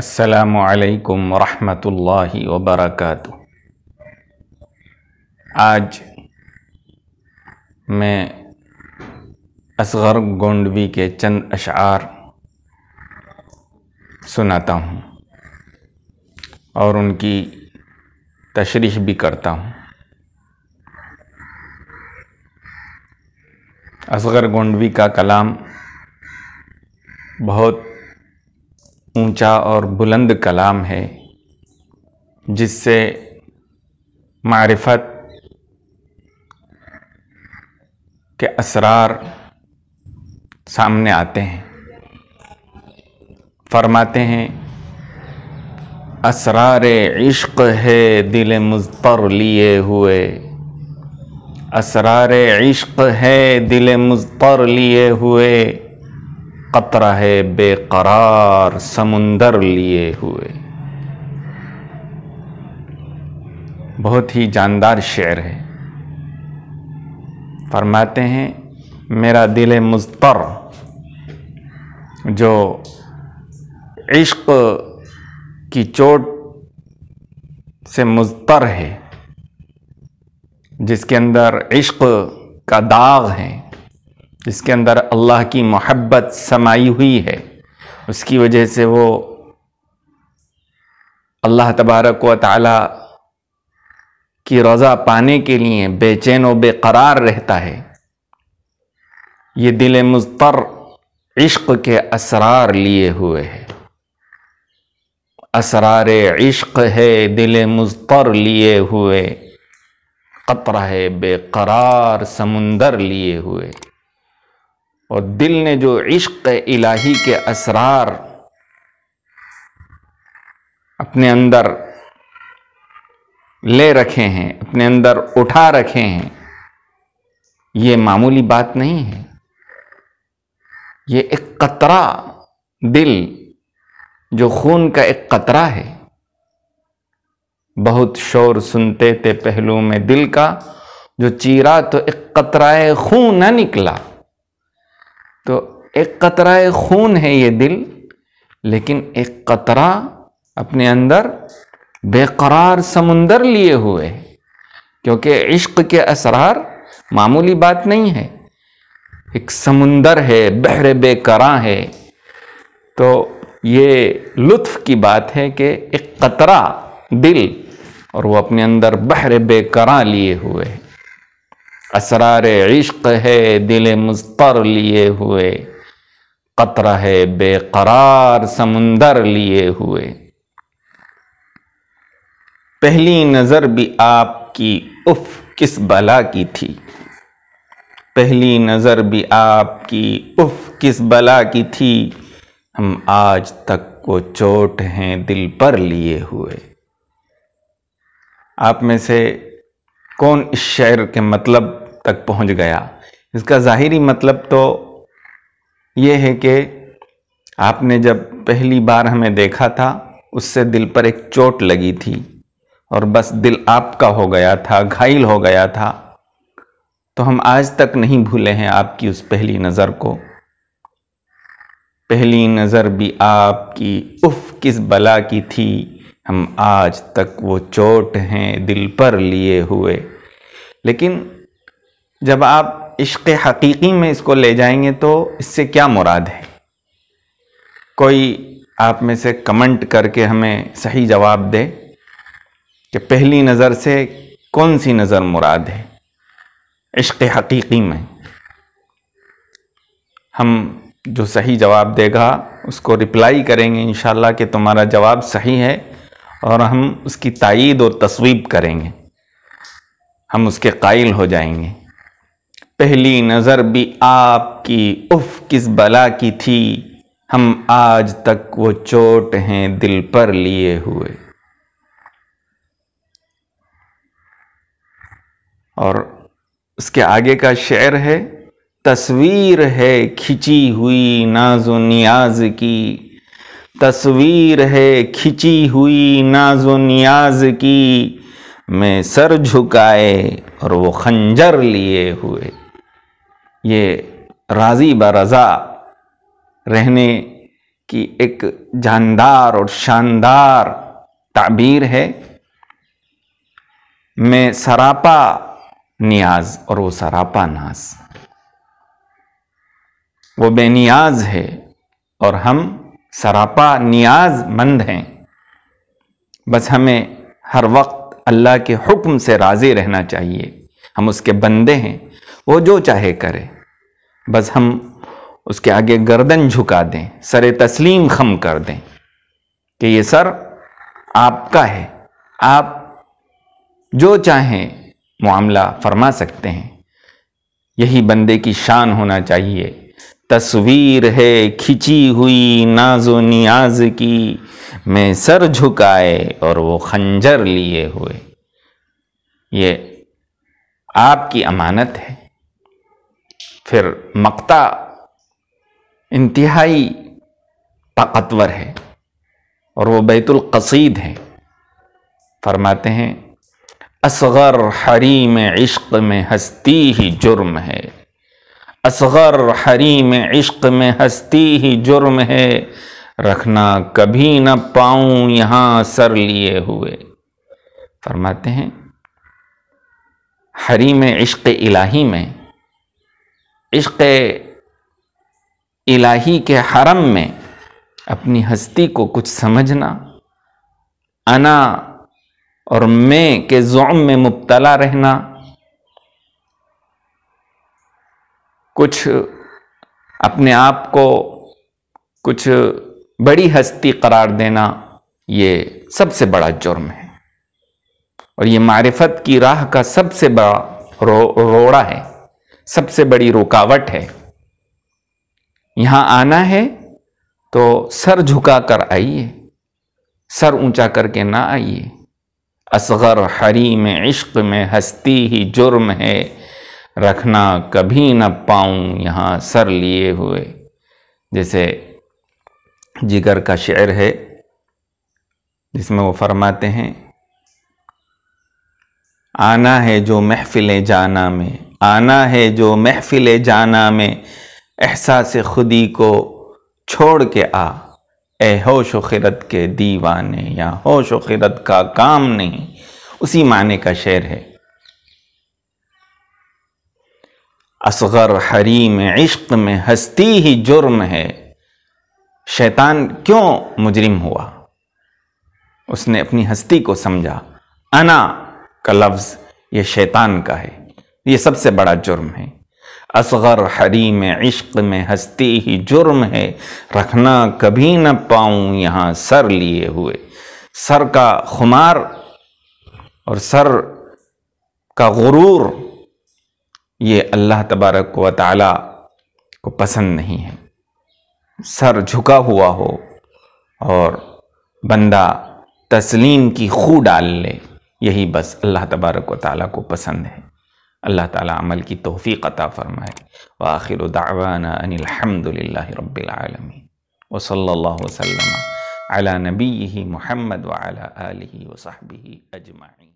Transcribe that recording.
असलकम वरहमतुल्लाहि वबरकत आज मैं असगर गोंडवी के चंद अशार सुनाता हूँ और उनकी तशरीह भी करता हूँ असगर गोंडवी का कलाम बहुत ऊंचा और बुलंद कलाम है जिससे मारिफत के असरार सामने आते हैं फरमाते हैं असरार इश्क है दिल मुस्तर लिए हुए असरार इश्क है दिल मुस्तर लिए हुए कतरा है बेकरार समुंदर लिए हुए बहुत ही जानदार शेर है फरमाते हैं मेरा दिल मुस्तर जो इश्क की चोट से मुस्तर है जिसके अंदर इश्क का दाग है जिसके अंदर अल्लाह की मोहब्बत समाई हुई है उसकी वजह से वो अल्लाह तबारक व ताली की रज़ा पाने के लिए बेचैन व बेकरार रहता है ये दिल मुस्तर इश्क के असरार लिए हुए है असरार इश्क है दिल मुस्तर लिए हुए कतरा है बेकरार समुंदर लिए हुए और दिल ने जो इश्क इलाही के असरार अपने अंदर ले रखे हैं अपने अंदर उठा रखे हैं ये मामूली बात नहीं है ये एक कतरा दिल जो खून का एक कतरा है बहुत शोर सुनते थे पहलू में दिल का जो चीरा तो एक कतराए खून ना निकला तो एक कतरा खून है ये दिल लेकिन एक कतरा अपने अंदर बेकरार समुंदर लिए हुए है क्योंकि इश्क के असरार मामूली बात नहीं है एक समुंदर है बहर बेकरा है तो ये लुत्फ की बात है कि एक कतरा दिल और वो अपने अंदर बहर बेकरा लिए हुए है असरार इश्क है दिल मुस्तर लिए हुए कतरा है बेकरार समुंदर लिए हुए पहली नज़र भी आपकी उफ किस बला की थी पहली नज़र भी आपकी उफ किस बला की थी हम आज तक को चोट हैं दिल पर लिए हुए आप में से कौन इस शायर के मतलब तक पहुंच गया इसका ज़ाहिरी मतलब तो ये है कि आपने जब पहली बार हमें देखा था उससे दिल पर एक चोट लगी थी और बस दिल आपका हो गया था घायल हो गया था तो हम आज तक नहीं भूले हैं आपकी उस पहली नज़र को पहली नज़र भी आपकी उफ किस बला की थी हम आज तक वो चोट हैं दिल पर लिए हुए लेकिन जब आप इश्क हकीकी में इसको ले जाएंगे तो इससे क्या मुराद है कोई आप में से कमेंट करके हमें सही जवाब दे कि पहली नज़र से कौन सी नज़र मुराद है इश्क हकीकी में हम जो सही जवाब देगा उसको रिप्लाई करेंगे इन कि तुम्हारा जवाब सही है और हम उसकी तइद और तस्वीब करेंगे हम उसके कायल हो जाएंगे पहली नज़र भी आपकी उफ किस बला की थी हम आज तक वो चोट हैं दिल पर लिए हुए और उसके आगे का शेर है तस्वीर है खिंची हुई नाजो नियाज की तस्वीर है खिंची हुई नाजो नियाज की मैं सर झुकाए और वो खंजर लिए हुए ये राज़ी ब रज़ा रहने की एक जानदार और शानदार ताबीर है मैं सरापा नियाज और वो सरापा नाज वो बेनियाज है और हम सरापा नियाज मंद हैं बस हमें हर वक्त अल्लाह के हुक्म से राज़ी रहना चाहिए हम उसके बंदे हैं वो जो चाहे करे बस हम उसके आगे गर्दन झुका दें सर तस्लीम खम कर दें कि ये सर आपका है आप जो चाहें मामला फरमा सकते हैं यही बंदे की शान होना चाहिए तस्वीर है खिंची हुई नाजो नियाज की मैं सर झुकाए और वो खंजर लिए हुए ये आपकी अमानत है फिर मक्ता इंतहाई ताकतवर है और वो बैतुल कसीद हैं फरमाते हैं असगर हरीम इश्क में हस्ती ही जुर्म है असगर हरीम इश्क में हस्ती ही जुर्म है रखना कभी न पाऊं यहाँ सर लिए हुए फरमाते हैं हरीम इश्क इलाही में इश्क़ इलाही के हरम में अपनी हस्ती को कुछ समझना अना और मैं के जोम में मुबतला रहना कुछ अपने आप को कुछ बड़ी हस्ती करार देना ये सबसे बड़ा जुर्म है और ये मारिफत की राह का सबसे बड़ा रो, रोड़ा है सबसे बड़ी रुकावट है यहां आना है तो सर झुका कर आइए सर ऊंचा करके ना आइए असगर हरी में इश्क में हस्ती ही जुर्म है रखना कभी न पाऊं यहां सर लिए हुए जैसे जिगर का शेर है जिसमें वो फरमाते हैं आना है जो महफिलें जाना में आना है जो महफिल जाना में एहसास खुदी को छोड़ के आ ए होश खिरत के दीवाने या होश खिरत का काम नहीं उसी माने का शेर है असगर हरीम इश्क में हस्ती ही जुर्म है शैतान क्यों मुजरिम हुआ उसने अपनी हस्ती को समझा अना का लफ्ज़ ये शैतान का है ये सबसे बड़ा जुर्म है असगर हरी में इश्क में हस्ती ही जुर्म है रखना कभी न पाऊँ यहाँ सर लिए हुए सर का खुमार और सर का गुरूर ये अल्लाह तबारक व ताला को पसंद नहीं है सर झुका हुआ हो और बंदा तस्लीम की खू डाल ले यही बस अल्लाह तबारक व ताली को पसंद है اللہ تعالی عمل کی توفیق عطا فرمائے وآخر دعوانا ان الحمد للہ رب العالمين وصلى الله وسلم على نبيه محمد وعلى آله وصحبه أجمعين